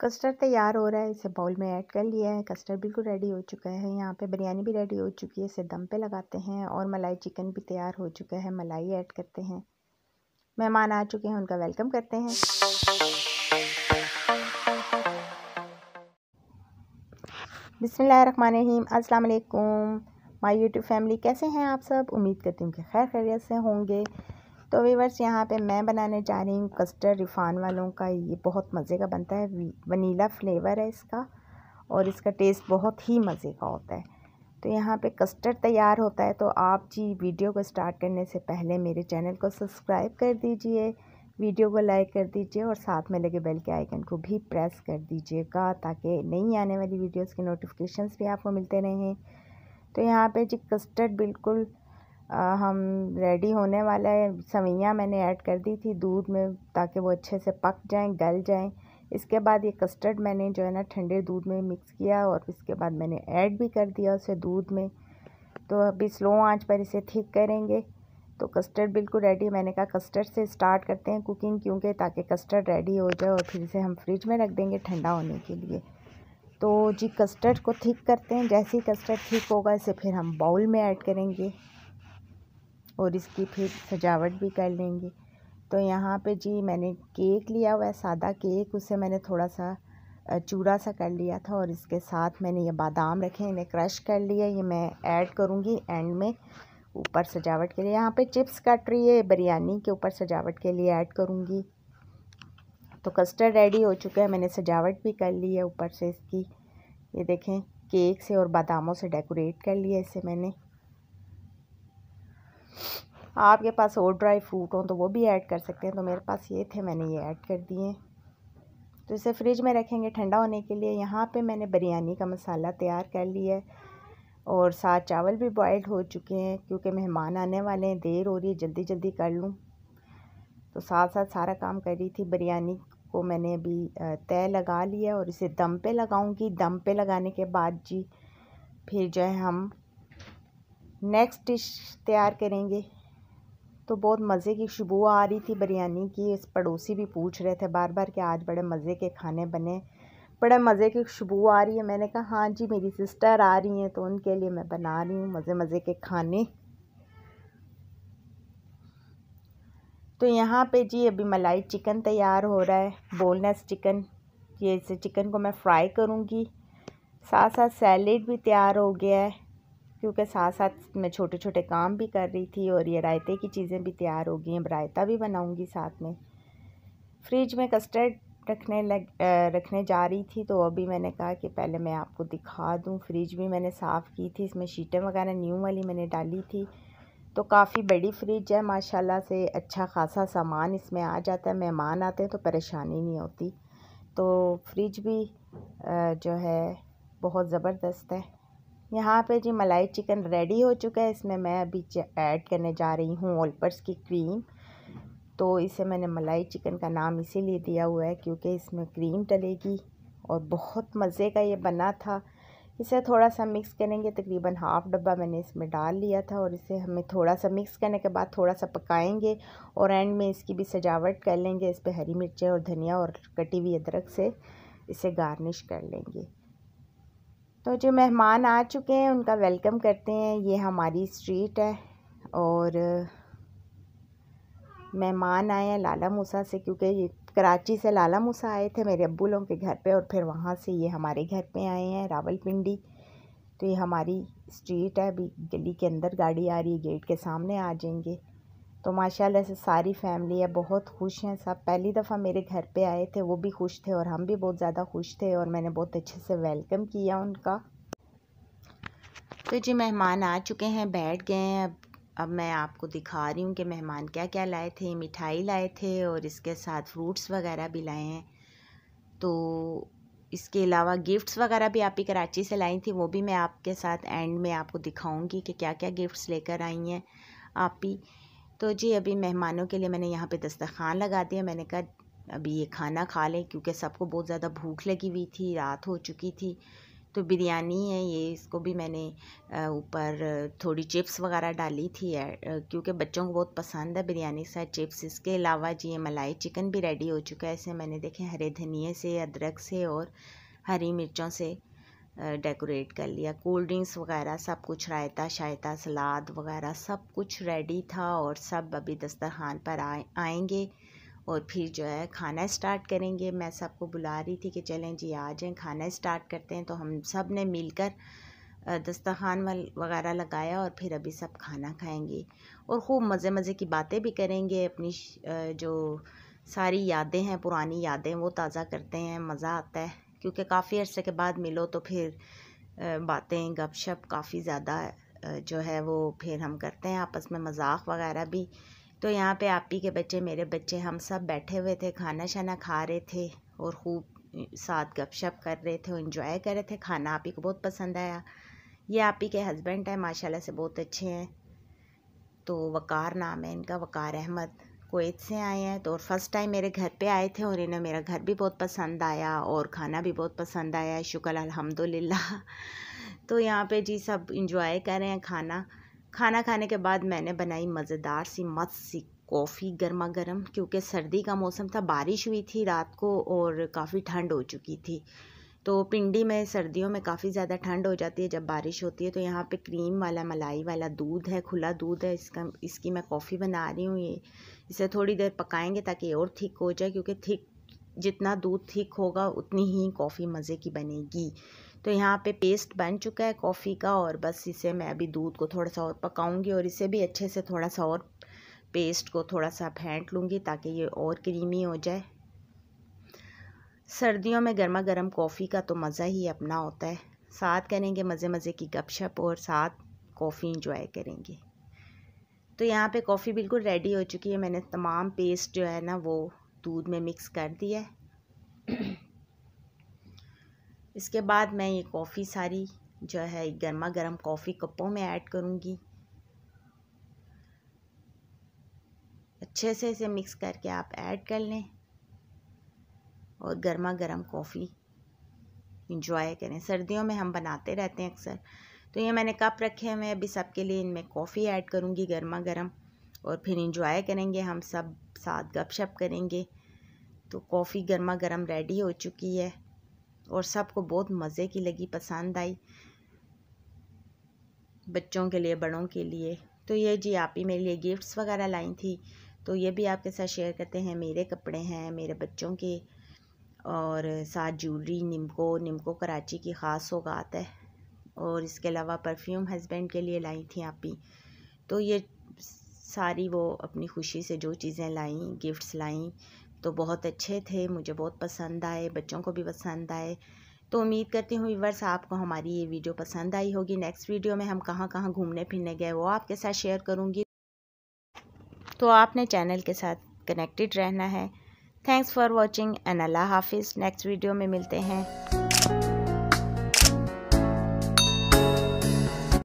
custard तैयार हो रहा है इसे बाउल में ऐड कर लिया है कस्टर्ड बिल्कुल रेडी हो चुका है यहाँ पे बिरयानी भी रेडी हो चुकी है इसे दम पे लगाते हैं और मलाई चिकन भी तैयार हो चुका है मलाई ऐड करते हैं मेहमान आ चुके हैं उनका वेलकम करते हैं बिसमीम अस्सलाम माई माय यूट्यूब फैमिली कैसे हैं आप सब उम्मीद करती हूँ कि खैर खैरियत से होंगे तो वीवर्स यहाँ पे मैं बनाने जा रही हूँ कस्टर्ड रिफान वालों का ये बहुत मज़े का बनता है वनीला फ्लेवर है इसका और इसका टेस्ट बहुत ही मज़े का होता है तो यहाँ पे कस्टर्ड तैयार होता है तो आप जी वीडियो को स्टार्ट करने से पहले मेरे चैनल को सब्सक्राइब कर दीजिए वीडियो को लाइक कर दीजिए और साथ में लगे बेल के आइकन को भी प्रेस कर दीजिएगा ताकि नई आने वाली वीडियोज़ के नोटिफिकेशन भी आपको मिलते रहें तो यहाँ पर जी कस्टर्ड बिल्कुल हम रेडी होने वाला है सेवइयाँ मैंने ऐड कर दी थी दूध में ताकि वो अच्छे से पक जाएं गल जाएं इसके बाद ये कस्टर्ड मैंने जो है ना ठंडे दूध में मिक्स किया और इसके बाद मैंने ऐड भी कर दिया उसे दूध में तो अभी स्लो आंच पर इसे ठीक करेंगे तो कस्टर्ड बिल्कुल रेडी मैंने कहा कस्टर्ड से स्टार्ट करते हैं कुकिंग क्योंकि ताकि कस्टर्ड रेडी हो जाए और फिर इसे हम फ्रिज में रख देंगे ठंडा होने के लिए तो जी कस्टर्ड को ठीक करते हैं जैसे ही कस्टर्ड ठीक होगा इसे फिर हम बाउल में ऐड करेंगे और इसकी फिर सजावट भी कर लेंगे तो यहाँ पे जी मैंने केक लिया हुआ है सादा केक उसे मैंने थोड़ा सा चूड़ा सा कर लिया था और इसके साथ मैंने ये बादाम रखे इन्हें क्रश कर लिया ये मैं ऐड करूँगी एंड में ऊपर सजावट के लिए यहाँ पे चिप्स कट रही है बिरयानी के ऊपर सजावट के लिए ऐड करूँगी तो कस्टर्ड रेडी हो चुका है मैंने सजावट भी कर ली है ऊपर से इसकी ये देखें केक से और बादामों से डेकोरेट कर लिया इसे मैंने आपके पास और ड्राई फ्रूट हों तो वो भी ऐड कर सकते हैं तो मेरे पास ये थे मैंने ये ऐड कर दिए तो इसे फ्रिज में रखेंगे ठंडा होने के लिए यहाँ पे मैंने बिरयानी का मसाला तैयार कर लिया है और साथ चावल भी बॉयल्ड हो चुके हैं क्योंकि मेहमान आने वाले हैं देर हो रही है जल्दी जल्दी कर लूँ तो साथ साथ सारा काम कर रही थी बिरयानी को मैंने अभी तय लगा लिया और इसे दम पे लगाऊंगी दम पे लगाने के बाद जी फिर जो है हम नेक्स्ट डिश तैयार करेंगे तो बहुत मज़े की खुशबू आ रही थी बिरयानी की इस पड़ोसी भी पूछ रहे थे बार बार कि आज बड़े मज़े के खाने बने बड़े मज़े की खुशबू आ रही है मैंने कहा हाँ जी मेरी सिस्टर आ रही हैं तो उनके लिए मैं बना रही हूँ मज़े मज़े के खाने तो यहाँ पे जी अभी मलाई चिकन तैयार हो रहा है बोनलेस चिकन ये इसे चिकन को मैं फ्राई करूँगी साथ साथ सैलेड भी तैयार हो गया है क्योंकि साथ साथ मैं छोटे छोटे काम भी कर रही थी और ये रायते की चीज़ें भी तैयार हो गई हैं रायता भी बनाऊँगी साथ में फ्रिज में कस्टर्ड रखने लग रखने जा रही थी तो अभी मैंने कहा कि पहले मैं आपको दिखा दूँ फ्रिज भी मैंने साफ़ की थी इसमें शीटें वगैरह न्यू वाली मैंने डाली थी तो काफ़ी बड़ी फ्रिज है माशाल्लाह से अच्छा खासा सामान इसमें आ जाता है मेहमान आते हैं तो परेशानी नहीं होती तो फ्रिज भी जो है बहुत ज़बरदस्त है यहाँ पे जी मलाई चिकन रेडी हो चुका है इसमें मैं अभी ऐड करने जा रही हूँ ओलपर्स की क्रीम तो इसे मैंने मलाई चिकन का नाम इसीलिए दिया हुआ है क्योंकि इसमें क्रीम डलेगी और बहुत मज़े का ये बना था इसे थोड़ा सा मिक्स करेंगे तकरीबन हाफ़ डब्बा मैंने इसमें डाल लिया था और इसे हमें थोड़ा सा मिक्स करने के बाद थोड़ा सा पकाएंगे और एंड में इसकी भी सजावट कर लेंगे इस पर हरी मिर्चें और धनिया और कटी हुई अदरक से इसे गार्निश कर लेंगे तो जो मेहमान आ चुके हैं उनका वेलकम करते हैं ये हमारी स्ट्रीट है और मेहमान आए हैं लाला मूसा से क्योंकि कराची से लाला मूसा आए थे मेरे अब्बू लोगों के घर पे और फिर वहाँ से ये हमारे घर पे आए हैं रावलपिंडी तो ये हमारी स्ट्रीट है अभी गली के अंदर गाड़ी आ रही है गेट के सामने आ जाएंगे तो माशाल्लाह से सारी फैमिली है बहुत खुश हैं सब पहली दफ़ा मेरे घर पे आए थे वो भी खुश थे और हम भी बहुत ज़्यादा खुश थे और मैंने बहुत अच्छे से वेलकम किया उनका तो जी मेहमान आ चुके हैं बैठ गए हैं अब अब मैं आपको दिखा रही हूँ कि मेहमान क्या क्या लाए थे मिठाई लाए थे और इसके साथ फ्रूट्स वगैरह भी लाए हैं तो इसके अलावा गिफ्ट्स वगैरह भी आप ही कराची से लाई थी वो भी मैं आपके साथ एंड में आपको दिखाऊंगी कि क्या क्या गिफ्ट्स लेकर आई हैं आप ही तो जी अभी मेहमानों के लिए मैंने यहाँ पे दस्तरखान लगा दिया मैंने कहा अभी ये खाना खा लें क्योंकि सबको बहुत ज़्यादा भूख लगी हुई थी रात हो चुकी थी तो बिरयानी है ये इसको भी मैंने ऊपर थोड़ी चिप्स वगैरह डाली थी क्योंकि बच्चों को बहुत पसंद है बिरयानी के साथ चिप्स इसके अलावा जी ये मलाई चिकन भी रेडी हो चुका है इसे मैंने देखे हरे धनिए से अदरक से और हरी मिर्चों से डेकोरेट कर लिया कोल्ड ड्रिंक्स वगैरह सब कुछ रायता शायता सलाद वगैरह सब कुछ रेडी था और सब अभी दस्तरखान पर आए आएंगे और फिर जो है खाना स्टार्ट करेंगे मैं सबको बुला रही थी कि चलें जी आ जाएँ खाना स्टार्ट करते हैं तो हम सब ने मिलकर दस्तरखान वगैरह लगाया और फिर अभी सब खाना खाएंगे और खूब मज़े मज़े की बातें भी करेंगे अपनी जो सारी यादें हैं पुरानी यादें वो ताज़ा करते हैं मज़ा आता है क्योंकि काफ़ी अरसे के बाद मिलो तो फिर बातें गपशप काफ़ी ज़्यादा जो है वो फिर हम करते हैं आपस में मजाक वगैरह भी तो यहाँ पे आप ही के बच्चे मेरे बच्चे हम सब बैठे हुए थे खाना शाना खा रहे थे और खूब साथ गपशप कर रहे थे इंजॉय कर रहे थे खाना आप ही को बहुत पसंद आया ये आप ही के हस्बैंड हैं माशाल्लाह से बहुत अच्छे हैं तो वकार नाम है इनका वकार अहमद कुवैत से आए हैं तो और फर्स्ट टाइम मेरे घर पे आए थे और इन्हें मेरा घर भी बहुत पसंद आया और खाना भी बहुत पसंद आया शुक्र अल्हम्दुलिल्लाह तो यहाँ पे जी सब इंजॉय कर रहे हैं खाना खाना खाने के बाद मैंने बनाई मज़ेदार सी मस्त सी कॉफ़ी गर्मा गर्म क्योंकि सर्दी का मौसम था बारिश हुई थी रात को और काफ़ी ठंड हो चुकी थी तो पिंडी में सर्दियों में काफ़ी ज़्यादा ठंड हो जाती है जब बारिश होती है तो यहाँ पे क्रीम वाला मलाई वाला दूध है खुला दूध है इसका इसकी मैं कॉफ़ी बना रही हूँ ये इसे थोड़ी देर पकाएंगे ताकि और थिक हो जाए क्योंकि थिक जितना दूध थिक होगा उतनी ही कॉफ़ी मज़े की बनेगी तो यहाँ पे पेस्ट बन चुका है कॉफ़ी का और बस इसे मैं अभी दूध को थोड़ा सा और पकाऊंगी और इसे भी अच्छे से थोड़ा सा और पेस्ट को थोड़ा सा फेंट लूँगी ताकि ये और क्रीमी हो जाए सर्दियों में गर्मा गर्म कॉफ़ी का तो मज़ा ही अपना होता है साथ करेंगे मज़े मज़े की गपशप और साथ कॉफ़ी इंजॉय करेंगे तो यहाँ पे कॉफ़ी बिल्कुल रेडी हो चुकी है मैंने तमाम पेस्ट जो है ना वो दूध में मिक्स कर दिया है इसके बाद मैं ये कॉफ़ी सारी जो है गर्मा गर्म कॉफ़ी कपों में ऐड करूँगी अच्छे से इसे मिक्स करके आप ऐड कर लें और गर्मा गर्म कॉफ़ी इंजॉय करें सर्दियों में हम बनाते रहते हैं अक्सर तो ये मैंने कप रखे हुए हैं अभी सबके लिए इनमें कॉफ़ी ऐड करूँगी गर्मा गर्म और फिर इंजॉय करेंगे हम सब साथ गपशप करेंगे तो कॉफ़ी गर्मा गर्म रेडी हो चुकी है और सबको बहुत मज़े की लगी पसंद आई बच्चों के लिए बड़ों के लिए तो ये जी आप ही मेरे लिए गिफ्ट्स वगैरह लाई थी तो ये भी आपके साथ शेयर करते हैं मेरे कपड़े हैं मेरे बच्चों के और साथ ज्वेलरी निम्को निम्को कराची की ख़ास सौगात है और इसके अलावा परफ्यूम हस्बैंड के लिए लाई थी आप ही तो ये सारी वो अपनी खुशी से जो चीज़ें लाई गिफ्ट्स लाई तो बहुत अच्छे थे मुझे बहुत पसंद आए बच्चों को भी पसंद आए तो उम्मीद करती हूँ व्यूवर्स आपको हमारी ये वीडियो पसंद आई होगी नेक्स्ट वीडियो में हम कहाँ कहाँ घूमने फिरने गए वो आपके साथ शेयर करूँगी तो आपने चैनल के साथ कनेक्टेड रहना है थैंक्स फॉर वॉचिंग एंड अल्लाह हाफिज़ नेक्स्ट वीडियो में मिलते हैं